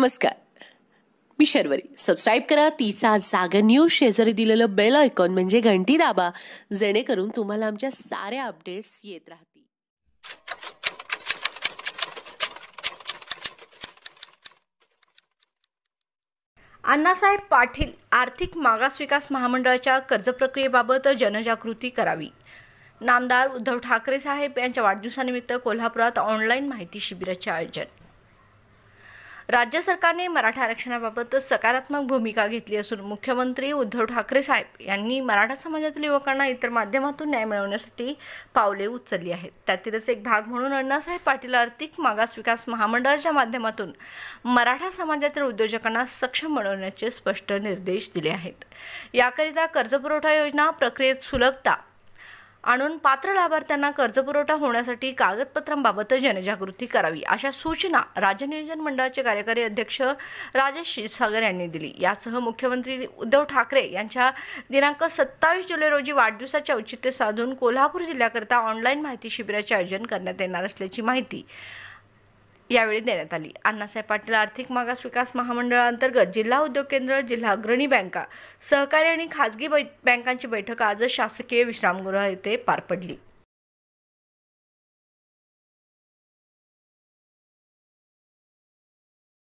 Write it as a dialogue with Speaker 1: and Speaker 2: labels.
Speaker 1: नमस्कार मी शर्वरी सबस्क्राईब करा तिचा जागर न्यूज शेजारी दिलेलं बेल आयकॉन म्हणजे घंटी दाबा जेणेकरून तुम्हाला आमच्या साऱ्या अपडेट्स येत राहतील
Speaker 2: अण्णासाहेब पाटील आर्थिक मागास विकास महामंडळाच्या कर्ज प्रक्रियेबाबत जनजागृती करावी नामदार उद्धव ठाकरे साहेब यांच्या वाढदिवसानिमित्त कोल्हापुरात ऑनलाईन माहिती शिबिराचे आयोजन राज्य सरकारने मराठा आरक्षणाबाबत सकारात्मक भूमिका घेतली असून मुख्यमंत्री उद्धव ठाकरे साहेब यांनी मराठा समाजातील युवकांना इतर माध्यमातून न्याय मिळवण्यासाठी पावले उचलली आहेत त्यातीलच एक भाग म्हणून अण्णासाहेब पाटील आर्थिक मागास विकास महामंडळाच्या माध्यमातून मराठा समाजातील उद्योजकांना सक्षम बनवण्याचे स्पष्ट निर्देश दिले आहेत याकरिता कर्जपुरवठा योजना प्रक्रियेत सुलभता आणून पात्र लाभार्थ्यांना कर्जपुरवठा होण्यासाठी कागदपत्रांबाबत जनजागृती करावी अशा सूचना राज्य नियोजन मंडळाचे कार्यकारी अध्यक्ष राजेश क्षीरसागर यांनी दिली यासह मुख्यमंत्री उद्धव ठाकरे यांच्या दिनांक सत्तावीस जुलै रोजी वाढदिवसाचे औचित्य साधून कोल्हापूर जिल्ह्याकरता ऑनलाईन माहिती शिबिराचे आयोजन करण्यात येणार असल्याची माहिती यावेळी देण्यात आली अण्णासाहेब पाटील आर्थिक मागास विकास महामंडळाअंतर्गत जिल्हा उद्योग केंद्र जिल्हा अग्रणी बँका सहकारी आणि खाजगी बँकांची बैठक आज शासकीय विश्रामगृह येथे पार पडली